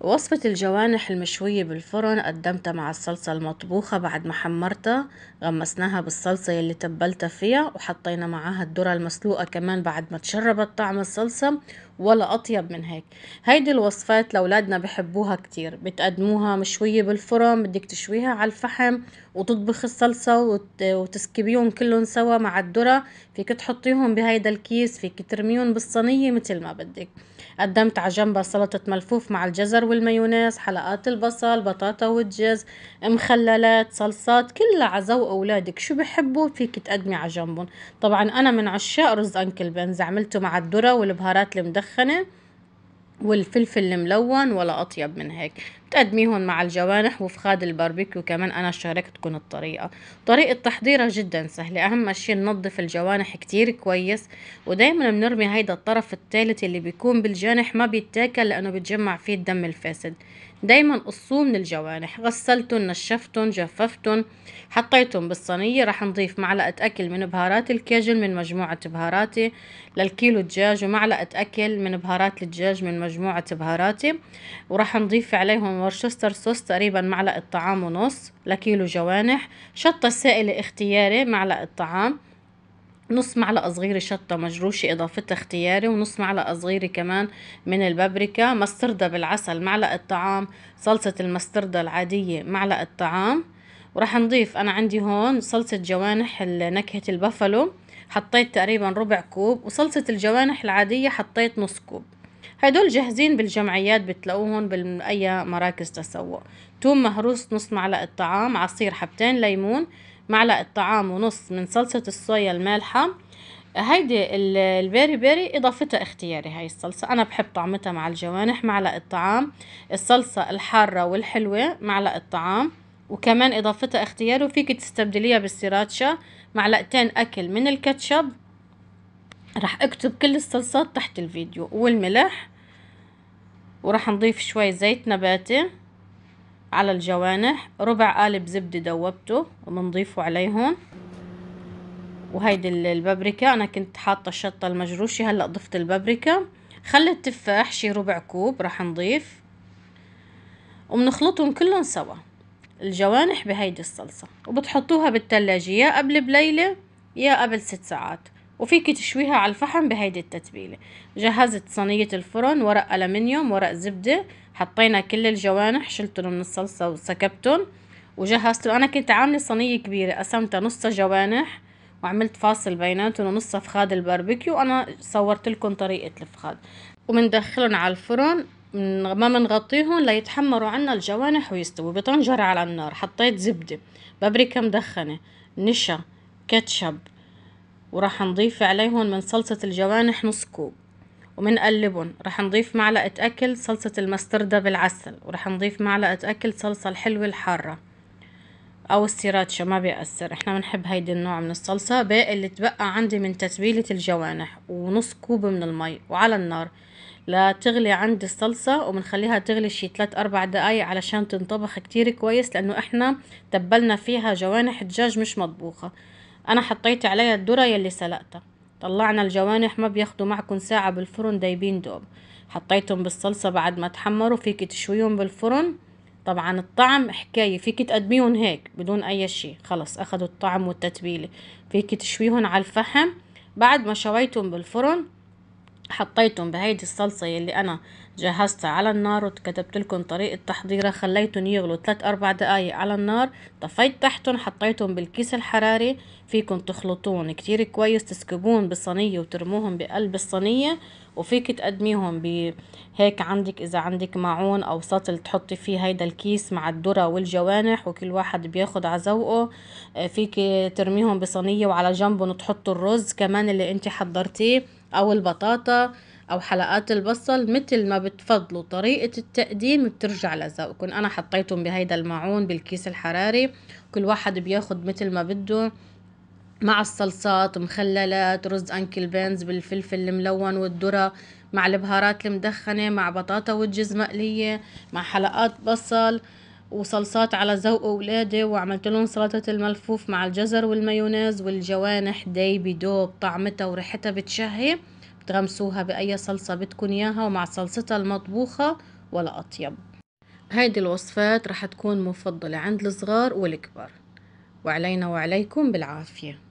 وصفة الجوانح المشوية بالفرن قدمتها مع الصلصة المطبوخة بعد ما حمرتها غمسناها بالصلصة يلي تبلتها فيها وحطينا معاها الذرة المسلوقة كمان بعد ما تشربت طعم الصلصة ولا أطيب من هيك هيدي الوصفات لأولادنا بحبوها كتير بتقدموها مشوية بالفرن بدك تشويها على الفحم وتطبخ الصلصة وتسكبيهم كلهم سوا مع الذرة فيك تحطيهم بهيدا الكيس فيك ترميهم بالصينية مثل ما بدك قدمت على جنبها سلطة ملفوف مع الجزر والمايونيز حلقات البصل بطاطا والجز مخللات صلصات كلها على ذوق أولادك شو بحبوا فيك تقدمي على جنبهم طبعا أنا من عشاق رز أنكل بنز عملته مع الذرة والبهارات المدخنة والفلفل الملون ولا أطيب من هيك تقدميهم مع الجوانح وفخاد الباربيكيو كمان أنا شاركتكم الطريقة طريقة تحضيرها جدا سهلة أهم شي ننظف الجوانح كتير كويس ودايما بنرمي هيدا الطرف الثالث اللي بيكون بالجانح ما بيتاكل لأنه بتجمع فيه الدم الفاسد دايما قصوه من الجوانح غسلتن نشفتن جففتن حطيتن بالصينية رح نضيف معلقة أكل من بهارات الكاجل من مجموعة بهاراتي للكيلو دجاج ومعلقة أكل من بهارات الدجاج من مجموعة بهاراتي ورح نضيف عليهم من ورشستر صوص تقريبا معلقة طعام ونص لكيلو جوانح شطة سائلة اختياري معلقة طعام نص معلقة صغيرة شطة مجروشة إضافتها اختياري ونص معلقة صغيرة كمان من البابريكا مستردة بالعسل معلقة طعام صلصة المستردة العادية معلقة طعام وراح نضيف أنا عندي هون صلصة جوانح نكهة البفلو حطيت تقريبا ربع كوب وصلصة الجوانح العادية حطيت نص كوب هدول جاهزين بالجمعيات بتلاقوهم بأي مراكز تسوق توم مهروس نص معلقة طعام عصير حبتين ليمون معلقة طعام ونص من صلصة الصويا المالحة هيدي البيري بيري اضافتها اختياري هاي الصلصة انا بحب طعمتها مع الجوانح معلقة طعام الصلصة الحارة والحلوة معلقة طعام وكمان اضافتها اختياري وفيك تستبدليها بالسيراتشا معلقتين اكل من الكاتشب راح اكتب كل الصلصات تحت الفيديو والملح وراح نضيف شوي زيت نباتي على الجوانح ربع قالب زبدة دوبته وبنضيفه عليهم وهيدي البابريكا انا كنت حاطة الشطة المجروشة هلأ ضفت البابريكا خل التفاح شي ربع كوب راح نضيف وبنخلطهم كلهم سوا الجوانح بهيدي الصلصة وبتحطوها بالتلاجة يا قبل بليلة يا قبل ست ساعات وفيكي تشويها على الفحم بهيدي التتبيلة جهزت صينية الفرن ورق ألمنيوم ورق زبدة حطينا كل الجوانح شلتهم من الصلصة وسكبتهم وجهزتهم أنا كنت عاملة صينية كبيرة قسمتها نصها جوانح وعملت فاصل بيناتهم ونصها فخاد الباربيكيو وأنا صورت لكم طريقة الفخاد ومندخلهم على الفرن ما منغطيهم ليتحمروا عنا الجوانح ويستووا بطنجرة على النار حطيت زبدة بابريكا مدخنة نشا كاتشب وراح نضيف عليهم من صلصة الجوانح نص كوب ومنقلبهم راح نضيف معلقة أكل صلصة المستردة بالعسل وراح نضيف معلقة أكل صلصة الحلوة الحارة أو السيراتشا ما بيأثر احنا بنحب هيدي النوع من الصلصة باقي اللي تبقى عندي من تتبيلة الجوانح ونص كوب من المي وعلى النار لا تغلي عندي الصلصة وبنخليها تغلي شي 3 4 دقايق علشان تنطبخ كتير كويس لأنه احنا تبلنا فيها جوانح دجاج مش مطبوخة أنا حطيت عليها الذرة يلي سلقتها طلعنا الجوانح ما بياخدوا معكم ساعة بالفرن دايبين دوب حطيتهم بالصلصة بعد ما تحمروا فيك تشويهم بالفرن طبعا الطعم حكاية فيك تقدميهم هيك بدون أي شي خلص أخدوا الطعم والتتبيلة فيك تشويهم على الفحم بعد ما شويتهم بالفرن حطيتهم بهيدي الصلصة يلي أنا جهزتها على النار وكتبت لكم طريقة تحضيرها خليتهم يغلوا 3 أربع دقايق على النار طفيت تحتهم حطيتهم بالكيس الحراري فيكم تخلطون كتير كويس تسكبون بصينية وترموهم بقلب الصينية وفيك تقدميهم بهيك عندك إذا عندك معون أو سطل تحطي فيه هيدا الكيس مع الذرة والجوانح وكل واحد بياخد على ذوقه آه، فيك ترميهم بصينية وعلى جنبهم تحطوا الرز كمان اللي انت حضرتيه أو البطاطا أو حلقات البصل مثل ما بتفضلوا طريقة التقديم بترجع لذوقكم أنا حطيتهم بهيدا المعون بالكيس الحراري كل واحد بياخد مثل ما بده مع الصلصات مخللات رز انكل بينز بالفلفل الملون والذرة مع البهارات المدخنة مع بطاطا وجز مقلية مع حلقات بصل وصلصات على ذوق ولادي وعملت لهم سلطة الملفوف مع الجزر والمايونيز والجوانح داي بدوب طعمتها وريحتها بتشهي بتغمسوها بأي صلصة بدكن إياها ومع صلصتها المطبوخة ولا أطيب هيدي الوصفات رح تكون مفضلة عند الصغار والكبار وعلينا وعليكم بالعافية